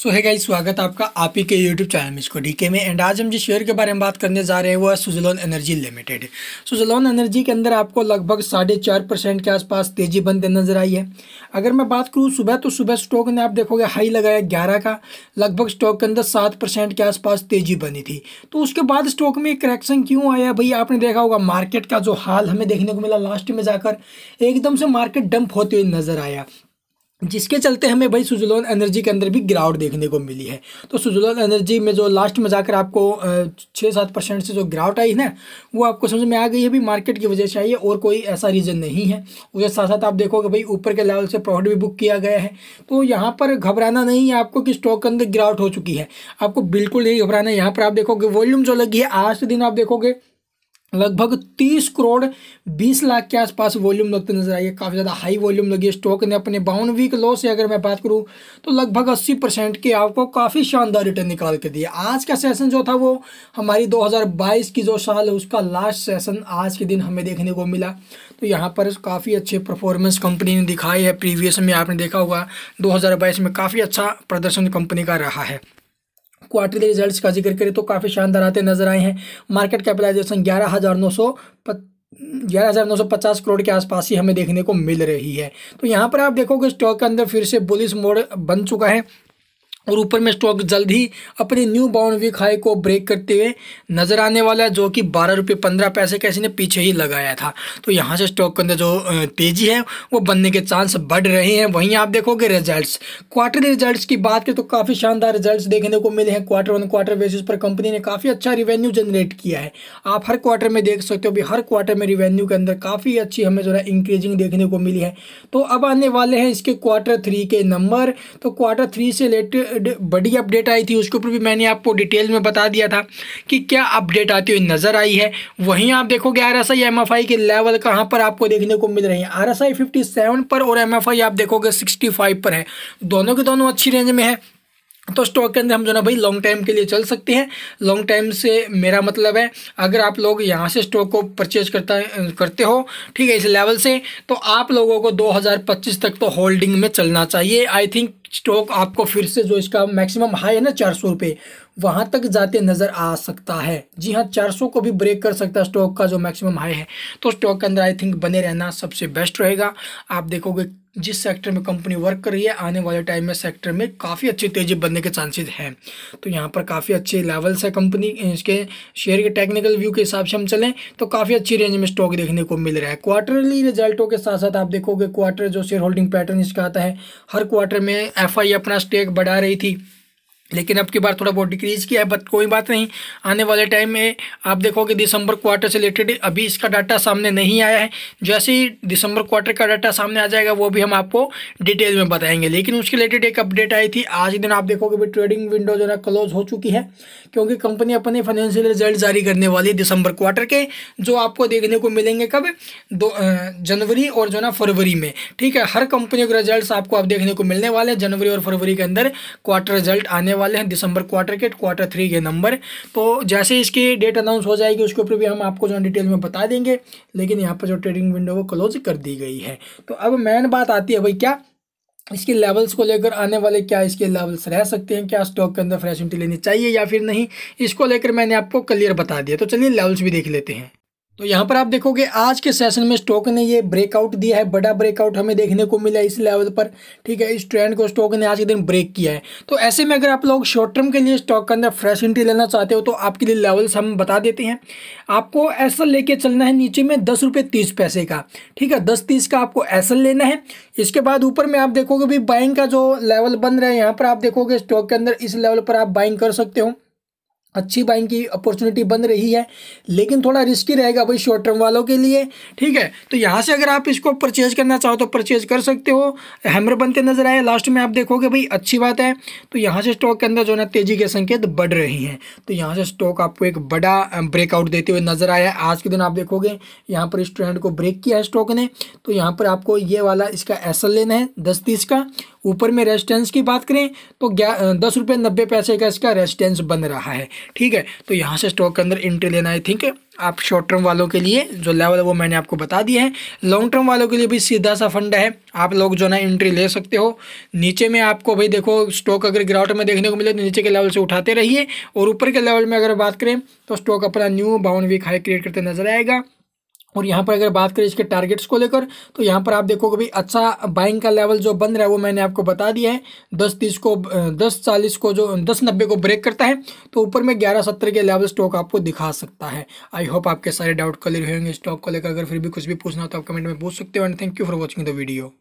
सो है गाइस स्वागत आपका आप ही के यूट्यूब चैनल में इसको डीके में एंड आज हम जिस शेयर के बारे में बात करने जा रहे हैं वो है Suzlon energy limited Suzlon energy के अंदर आपको लगभग साढ़े चार परसेंट के आसपास तेजी बनते नजर आई है अगर मैं बात करूँ सुबह तो सुबह स्टॉक ने आप देखोगे हाई लगाया ग्यारह का लगभग स्टॉक के अंदर सात परसेंट के आसपास तेजी बनी थी तो उसके बाद स्टॉक में करेक्शन क्यों आया भाई आपने देखा होगा मार्केट का जो हाल हमें देखने को मिला लास्ट में जाकर एकदम से मार्केट डंप होते हुए नजर आया जिसके चलते हमें भाई सुजलोन एनर्जी के अंदर भी गिरावट देखने को मिली है तो सुजलोन एनर्जी में जो लास्ट में जाकर आपको छः सात परसेंट से जो गिरावट आई है ना वो आपको समझ में आ गई है भी मार्केट की वजह से आई है और कोई ऐसा रीज़न नहीं है उसके साथ साथ आप देखोगे भाई ऊपर के लेवल से प्रॉफिट भी बुक किया गया है तो यहाँ पर घबराना नहीं है आपको कि स्टॉक के अंदर गिरावट हो चुकी है आपको बिल्कुल नहीं घबराना है यहाँ पर आप देखोगे वॉल्यूम जो लगी है आज के दिन आप देखोगे लगभग 30 करोड़ 20 लाख के आसपास वॉल्यूम लगते नजर आई है काफ़ी ज़्यादा हाई वॉल्यूम लगी है स्टॉक ने अपने बाउन वीक लो से अगर मैं बात करूं तो लगभग 80 परसेंट के आपको काफ़ी शानदार रिटर्न निकाल के दिया आज का सेशन जो था वो हमारी 2022 की जो साल है उसका लास्ट सेशन आज के दिन हमें देखने को मिला तो यहाँ पर काफ़ी अच्छे परफॉर्मेंस कंपनी ने दिखाई है प्रीवियस में आपने देखा हुआ दो में काफ़ी अच्छा प्रदर्शन कंपनी का रहा है क्वार्टरली रिजल्ट्स का जिक्र करें तो काफ़ी शानदार आते नजर आए हैं मार्केट कैपिटलाइजेशन ग्यारह हज़ार नौ सौ ग्यारह हज़ार नौ सौ पचास करोड़ के आसपास ही हमें देखने को मिल रही है तो यहाँ पर आप देखोगे स्टॉक के अंदर फिर से बुलिस मोड बन चुका है और ऊपर में स्टॉक जल्द ही अपने न्यू बाउंड वीक हाई को ब्रेक करते हुए नज़र आने वाला है जो कि बारह रुपये पंद्रह पैसे कैसे ने पीछे ही लगाया था तो यहाँ से स्टॉक के अंदर जो तेज़ी है वो बनने के चांस बढ़ रहे हैं वहीं आप देखोगे रिजल्ट्स क्वार्टरली रिजल्ट्स की बात करें तो काफ़ी शानदार रिजल्ट देखने को मिले हैं क्वार्टर वन क्वार्टर बेसिस पर कंपनी ने काफ़ी अच्छा रिवेन्यू जनरेट किया है आप हर क्वार्टर में देख सकते हो भी हर क्वार्टर में रिवेन्यू के अंदर काफ़ी अच्छी हमें जो है इंक्रीजिंग देखने को मिली है तो अब आने वाले हैं इसके क्वार्टर थ्री के नंबर तो क्वार्टर थ्री से रिलेटेड बड़ी अपडेट आई थी उसके ऊपर भी मैंने आपको डिटेल में बता दिया था कि क्या अपडेट आती हुई नज़र आई है वहीं आप देखोगे R S I M F I के लेवल कहाँ पर आपको देखने को मिल रही है R S I fifty seven पर और एम एफ आई आप देखोगे सिक्सटी फाइव पर है दोनों के दोनों अच्छी रेंज में है तो स्टॉक के अंदर हम जो ना भाई लॉन्ग टाइम के लिए चल सकते हैं लॉन्ग टाइम से मेरा मतलब है अगर आप लोग यहाँ से स्टॉक को परचेज करता करते हो ठीक है इस लेवल से तो आप लोगों को 2025 तक तो होल्डिंग में चलना चाहिए आई थिंक स्टॉक आपको फिर से जो इसका मैक्सिमम हाई है ना चार सौ रुपये वहाँ तक जाते नज़र आ सकता है जी हाँ चार सौ को भी ब्रेक कर सकता है स्टॉक का जो मैक्सिमम हाई है तो स्टॉक के अंदर आई थिंक बने रहना सबसे बेस्ट रहेगा आप देखोगे जिस सेक्टर में कंपनी वर्क कर रही है आने वाले टाइम में सेक्टर में काफ़ी अच्छी तेज़ी बनने के चांसेज हैं तो यहाँ पर काफ़ी अच्छे लेवल्स है कंपनी इसके शेयर के टेक्निकल व्यू के हिसाब से हम चलें तो काफ़ी अच्छी रेंज में स्टॉक देखने को मिल रहा है क्वार्टरली रिजल्टों के साथ साथ आप देखोगे क्वार्टर जो शेयर होल्डिंग पैटर्न इसका आता है हर क्वार्टर में एफआई अपना स्टेक बढ़ा रही थी लेकिन अब की बार थोड़ा बहुत डिक्रीज किया है बट कोई बात नहीं आने वाले टाइम में आप देखोगे दिसंबर क्वार्टर से रिलेटेड अभी इसका डाटा सामने नहीं आया है जैसे ही दिसंबर क्वार्टर का डाटा सामने आ जाएगा वो भी हम आपको डिटेल में बताएंगे लेकिन उसके रिलेटेड एक अपडेट आई थी आज दिन आप देखोगे भी ट्रेडिंग विंडो जो है क्लोज हो चुकी है क्योंकि कंपनी अपने फाइनेंशियल रिजल्ट जारी करने वाली है दिसंबर क्वार्टर के जो आपको देखने को मिलेंगे कब दो जनवरी और जो ना फरवरी में ठीक है हर कंपनी के रिजल्ट आपको आप देखने को मिलने वाले हैं जनवरी और फरवरी के अंदर क्वार्टर रिजल्ट आने वाले हैं दिसंबर क्वार्टर के क्वार्टर थ्री के नंबर तो जैसे इसकी डेट अनाउंस हो जाएगी उसके ऊपर भी हम आपको जो डिटेल में बता देंगे लेकिन यहाँ पर जो ट्रेडिंग विंडो वो क्लोज कर दी गई है तो अब मेन बात आती है भाई क्या इसके लेवल्स को लेकर आने वाले क्या इसके लेवल्स रह सकते हैं क्या स्टॉक के अंदर फ्रेश लेनी चाहिए या फिर नहीं इसको लेकर मैंने आपको क्लियर बता दिया तो चलिए लेवल्स भी देख लेते हैं तो यहाँ पर आप देखोगे आज के सेशन में स्टॉक ने ये ब्रेकआउट दिया है बड़ा ब्रेकआउट हमें देखने को मिला इस लेवल पर ठीक है इस ट्रेंड को स्टॉक ने आज के दिन ब्रेक किया है तो ऐसे में अगर आप लोग शॉर्ट टर्म के लिए स्टॉक के अंदर फ्रेश एंट्री लेना चाहते हो तो आपके लिए लेवल्स हम बता देते हैं आपको ऐसा लेके चलना है नीचे में दस रुपये तीस पैसे का ठीक है दस तीस का आपको एस लेना है इसके बाद ऊपर में आप देखोगे भी बाइंग का जो लेवल बन रहा है यहाँ पर आप देखोगे स्टॉक के अंदर इस लेवल पर आप बाइंग कर सकते हो अच्छी बाइंग की अपॉर्चुनिटी बन रही है लेकिन थोड़ा रिस्की रहेगा भाई शॉर्ट टर्म वालों के लिए ठीक है तो यहाँ से अगर आप इसको परचेज करना चाहो तो परचेज कर सकते हो हैमर बनते नजर आए लास्ट में आप देखोगे भाई अच्छी बात है तो यहाँ से स्टॉक के अंदर जो है तेजी के संकेत बढ़ रही हैं तो यहाँ से स्टॉक आपको एक बड़ा ब्रेकआउट देते हुए नजर आया आज के दिन आप देखोगे यहाँ पर इस ट्रेंड को ब्रेक किया है स्टॉक ने तो यहाँ पर आपको ये वाला इसका एसल लेना है दस तीस का ऊपर में रेजिस्टेंस की बात करें तो दस रुपये नब्बे पैसे का इसका रेजिस्टेंस बन रहा है ठीक है तो यहाँ से स्टॉक के अंदर एंट्री लेना आई थिंक आप शॉर्ट टर्म वालों के लिए जो लेवल है वो मैंने आपको बता दिया है लॉन्ग टर्म वालों के लिए भी सीधा सा फंड है आप लोग जो ना एंट्री ले सकते हो नीचे में आपको भाई देखो स्टॉक अगर ग्राउट में देखने को मिले तो नीचे के लेवल से उठाते रहिए और ऊपर के लेवल में अगर बात करें तो स्टॉक अपना new bound week high create करते नजर आएगा और यहाँ पर अगर बात करें इसके टारगेट्स को लेकर तो यहाँ पर आप देखोगे भाई अच्छा बाइंग का लेवल जो बन रहा है वो मैंने आपको बता दिया है दस तीस को दस चालीस को जो दस नब्बे को ब्रेक करता है तो ऊपर में ग्यारह सत्तर के लेवल स्टॉक आपको दिखा सकता है आई होप आपके सारे डाउट क्लियर होंगे स्टॉक को लेकर अगर फिर भी कुछ भी पूछना हो तो आप कमेंट में पूछ सकते हो and thank you for watching the video